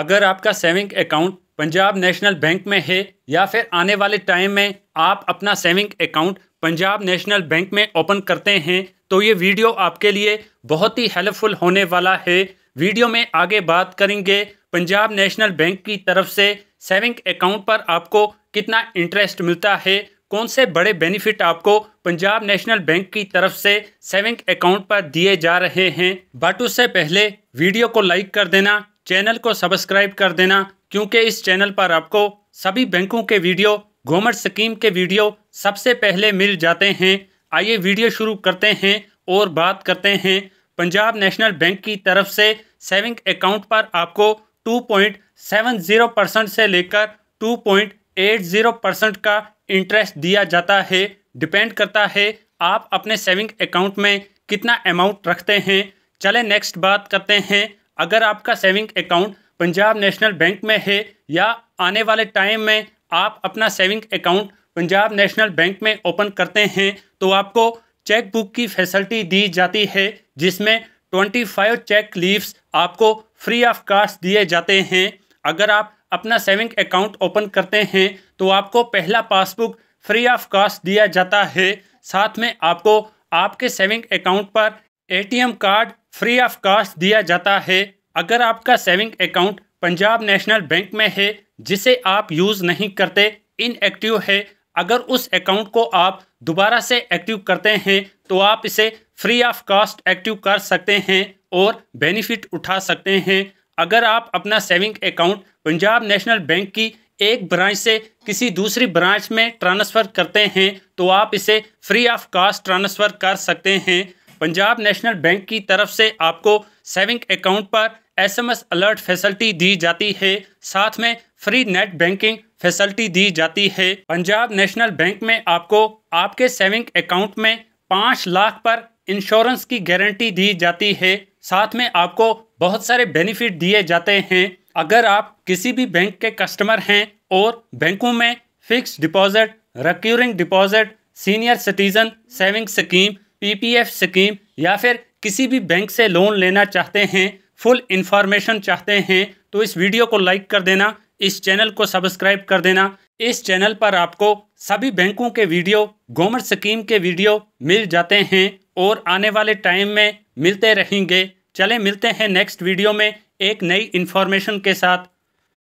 अगर आपका saving account Punjab National Bank में है या फिर आने वाले टाइम में आप अपना saving account Punjab National Bank में ओपन करते हैं तो ये वीडियो आपके लिए बहुत ही हेल्पफुल होने वाला है वीडियो में आगे बात करेंगे पंजाब नेशनल बैंक की तरफ से सेविंग अकाउंट पर आपको कितना इंटरेस्ट मिलता है कौन से बड़े बेनिफिट आपको पंजाब नेशनल बैंक की तरफ से सेविंग अकाउंट पर दिए जा रहे हैं बट उससे पहले वीडियो को लाइक कर देना चैनल को सब्सक्राइब कर देना क्योंकि इस चैनल पर आपको सभी बैंकों के वीडियो घूमट स्कीम के वीडियो सबसे पहले मिल जाते हैं आइए वीडियो शुरू करते हैं और बात करते हैं पंजाब नेशनल बैंक की तरफ से सेविंग अकाउंट पर आपको 2.70 परसेंट से लेकर 2.80 परसेंट का इंटरेस्ट दिया जाता है डिपेंड करता है आप अपने सेविंग अकाउंट में कितना अमाउंट रखते हैं चले नेक्स्ट बात करते हैं अगर आपका saving account Punjab National Bank में है या आने वाले टाइम में आप अपना saving account Punjab National Bank में ओपन करते हैं तो आपको चेक बुक की फैसिलिटी दी जाती है जिसमें 25 चेक लीव्स आपको फ्री ऑफ कास्ट दिए जाते हैं अगर आप अपना सेविंग अकाउंट ओपन करते हैं तो आपको पहला पासबुक फ्री ऑफ कास्ट दिया जाता है साथ में आपको आपके सेविंग अकाउंट पर ATM card free of cost दिया जाता है अगर आपका saving account Punjab National Bank में है जिसे आप यूज़ नहीं करते इनएक्टिव है अगर उस अकाउंट को आप दोबारा से एक्टिव करते हैं तो आप इसे फ्री ऑफ कॉस्ट एक्टिव कर सकते हैं और बेनिफिट उठा सकते हैं अगर आप अपना saving account Punjab National Bank की एक ब्रांच से किसी दूसरी ब्रांच में ट्रांसफ़र करते हैं तो आप इसे फ्री ऑफ कॉस्ट ट्रांसफ़र कर सकते हैं पंजाब नेशनल बैंक की तरफ से आपको सेविंग अकाउंट पर एसएमएस अलर्ट फैसिलिटी दी जाती है साथ में फ्री नेट बैंकिंग फैसिलिटी दी जाती है पंजाब नेशनल बैंक में आपको आपके सेविंग अकाउंट में पाँच लाख पर इंश्योरेंस की गारंटी दी जाती है साथ में आपको बहुत सारे बेनिफिट दिए जाते हैं अगर आप किसी भी बैंक के कस्टमर हैं और बैंकों में fix deposit recurring deposit senior citizen saving scheme PPF scheme या फिर किसी भी बैंक से लोन लेना चाहते हैं फुल इन्फॉर्मेशन चाहते हैं तो इस वीडियो को लाइक कर देना इस चैनल को सब्सक्राइब कर देना इस चैनल पर आपको सभी बैंकों के वीडियो गवर्नमेंट स्कीम के वीडियो मिल जाते हैं और आने वाले टाइम में मिलते रहेंगे चले मिलते हैं नेक्स्ट वीडियो में एक नई इन्फॉर्मेशन के साथ